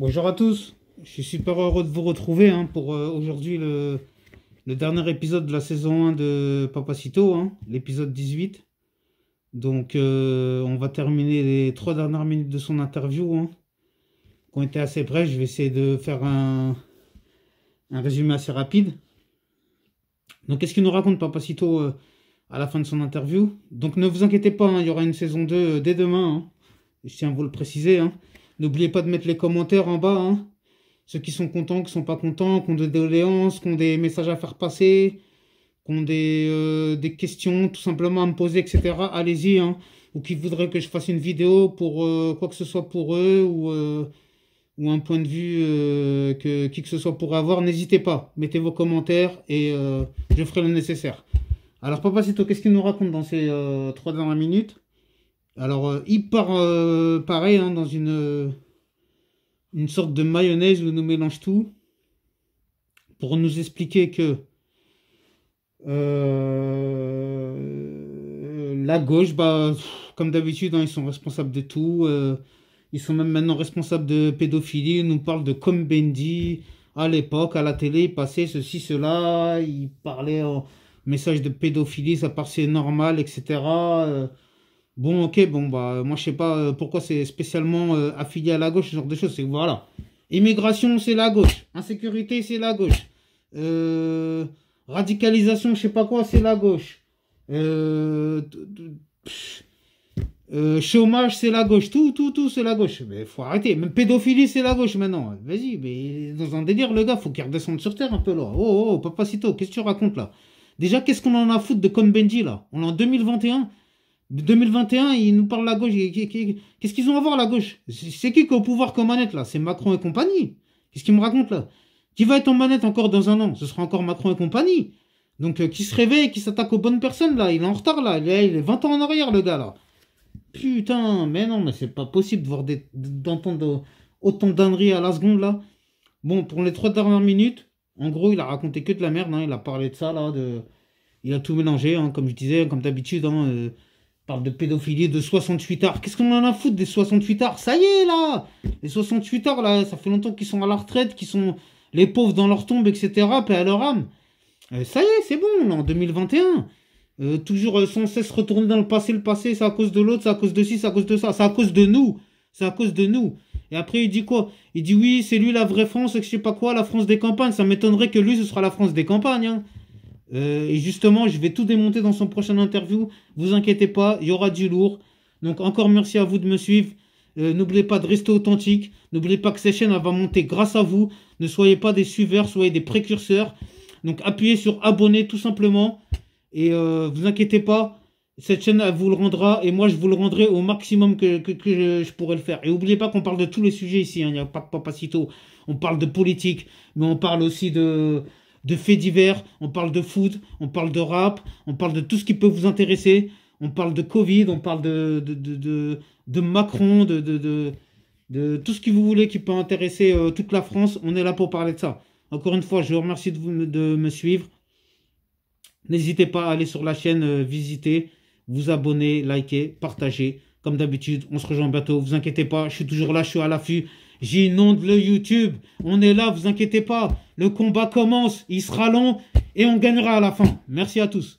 Bonjour à tous, je suis super heureux de vous retrouver hein, pour euh, aujourd'hui le, dernier épisode de la saison 1 de Papacito, hein, l'épisode 18. Donc euh, on va terminer les trois dernières minutes de son interview hein, qui ont été assez près. Je vais essayer de faire un, un résumé assez rapide. Donc qu'est-ce qu'il nous raconte Papacito euh, à la fin de son interview Donc ne vous inquiétez pas, il y aura une saison 2 dès demain. Je tiens à vous le préciser. N'oubliez pas de mettre les commentaires en bas. Hein. Ceux qui sont contents, qui sont pas contents, qui ont des doléances, qui ont des messages à faire passer, qui ont des, euh, questions tout simplement à me poser, etc. Allez-y. Hein. Ou qui voudraient que je fasse une vidéo pour euh, quoi que ce soit pour eux ou, euh, ou un point de vue que qui que ce soit pourrait avoir, n'hésitez pas. Mettez vos commentaires et je ferai le nécessaire. Alors Papa Sito, qu'est-ce qu'il nous raconte dans ces trois dernières minutes alors, euh, il part euh, pareil, hein, dans une, euh, une sorte de mayonnaise où nous mélange tout pour nous expliquer que la gauche, bah, comme d'habitude, hein, ils sont responsables de tout. ils sont même maintenant responsables de pédophilie. Ils nous parlent de comme Bendy. À l'époque, à la télé, il passait ceci, cela. il parlait en message de pédophilie, ça passait normal, etc. Bon, ok, bon, bah, moi, je sais pas euh, pourquoi c'est spécialement euh, affilié à la gauche, ce genre de choses. C'est voilà. Immigration, c'est la gauche. Insécurité, c'est la gauche. Euh, radicalisation, je sais pas quoi, c'est la gauche. chômage, c'est la gauche. Tout, tout, tout, c'est la gauche. Mais faut arrêter. Même pédophilie, c'est la gauche maintenant. Vas-y, mais dans un délire, le gars, faut qu'il redescende sur terre un peu là. Oh, oh, oh papacito, qu'est-ce que tu racontes là Déjà, qu'est-ce qu'on en a à foutre de Combenji, Benji là On est en 2021 2021, ils nous parlent la gauche. Qu'est-ce qu'ils ont à voir la gauche C'est qui qui est au pouvoir comme manette là C'est Macron et compagnie. Qu'est-ce qu'il me raconte là Qui va être en manette encore dans un an Ce sera encore Macron et compagnie. Donc euh, qui se réveille, qui s'attaque aux bonnes personnes là Il est en retard là. Il est, 20 ans en arrière le gars là. Putain, mais non, mais c'est pas possible de d'entendre autant danneries à la seconde là. Bon, pour les trois dernières minutes, en gros, il a raconté que de la merde. Hein. Il a parlé de ça là, de... il a tout mélangé, hein, comme je disais, comme d'habitude. Hein, euh, parle de pédophilie de 68 heures. Qu'est-ce qu'on en a à foutre des 68 heures Ça y est, là Les 68 heures, là, ça fait longtemps qu'ils sont à la retraite, qu'ils sont les pauvres dans leur tombe, etc., paix à leur âme. Euh, ça y est, c'est bon, là, en 2021. Euh, toujours euh, sans cesse retourner dans le passé, le passé, c'est à cause de l'autre, c'est à cause de ci, c'est à cause de ça, c'est à cause de nous. C'est à cause de nous. Et après, il dit quoi Il dit oui, c'est lui la vraie France, et que je sais pas quoi, la France des campagnes. Ça m'étonnerait que lui, ce sera la France des campagnes. Hein. Euh, et justement, je vais tout démonter dans son prochain interview. Vous inquiétez pas, il y aura du lourd. Donc encore merci à vous de me suivre. Euh, n'oubliez pas de rester authentique. N'oubliez pas que cette chaîne elle va monter grâce à vous. Ne soyez pas des suiveurs, soyez des précurseurs. Donc appuyez sur abonner tout simplement. Et euh, vous inquiétez pas, cette chaîne elle vous le rendra. Et moi je vous le rendrai au maximum que, je, pourrais pourrai le faire. Et n'oubliez pas qu'on parle de tous les sujets ici. Hein. Il n'y a pas de papacito. On parle de politique, mais on parle aussi de de faits divers, on parle de foot, on parle de rap, on parle de tout ce qui peut vous intéresser, on parle de Covid, on parle de, de, de, Macron, de, de, de, tout ce que vous voulez qui peut intéresser euh, toute la France, on est là pour parler de ça. Encore une fois, je vous remercie de, de me suivre. N'hésitez pas à aller sur la chaîne, euh, visiter, vous abonner, liker, partager. Comme d'habitude, on se rejoint bientôt, vous inquiétez pas, je suis toujours là, je suis à l'affût. J'inonde le YouTube. On est là, vous inquiétez pas. Le combat commence, il sera long et on gagnera à la fin. Merci à tous.